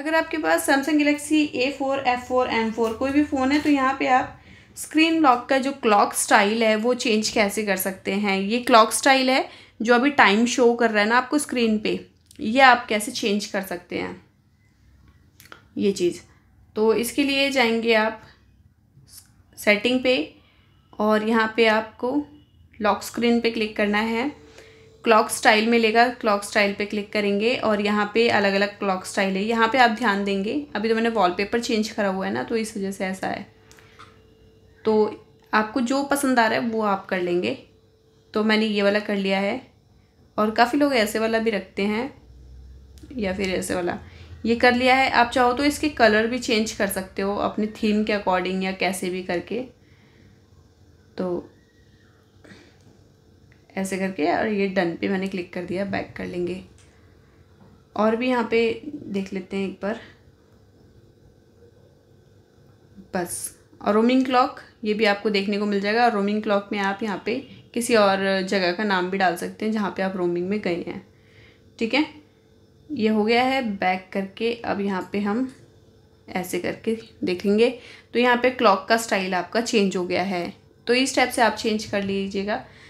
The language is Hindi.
अगर आपके पास Samsung Galaxy A four F four M four कोई भी फ़ोन है तो यहाँ पे आप स्क्रीन लॉक का जो क्लॉक स्टाइल है वो चेंज कैसे कर सकते हैं ये क्लॉक स्टाइल है जो अभी टाइम शो कर रहा है ना आपको स्क्रीन पे ये आप कैसे चेंज कर सकते हैं ये चीज़ तो इसके लिए जाएंगे आप सेटिंग पे और यहाँ पे आपको लॉक स्क्रीन पे क्लिक करना है क्लॉक स्टाइल में लेगा क्लॉक स्टाइल पे क्लिक करेंगे और यहाँ पे अलग अलग क्लॉक स्टाइल है यहाँ पे आप ध्यान देंगे अभी तो मैंने वॉलपेपर चेंज करा हुआ है ना तो इस वजह से ऐसा है तो आपको जो पसंद आ रहा है वो आप कर लेंगे तो मैंने ये वाला कर लिया है और काफ़ी लोग ऐसे वाला भी रखते हैं या फिर ऐसे वाला ये कर लिया है आप चाहो तो इसके कलर भी चेंज कर सकते हो अपने थीम के अकॉर्डिंग या कैसे भी करके तो ऐसे करके और ये डन पे मैंने क्लिक कर दिया बैक कर लेंगे और भी यहाँ पे देख लेते हैं एक बार बस और रोमिंग क्लॉक ये भी आपको देखने को मिल जाएगा और रोमिंग क्लॉक में आप यहाँ पे किसी और जगह का नाम भी डाल सकते हैं जहाँ पे आप रोमिंग में गए हैं ठीक है ये हो गया है बैक करके अब यहाँ पे हम ऐसे करके देखेंगे तो यहाँ पे क्लॉक का स्टाइल आपका चेंज हो गया है तो इस टाइप से आप चेंज कर लीजिएगा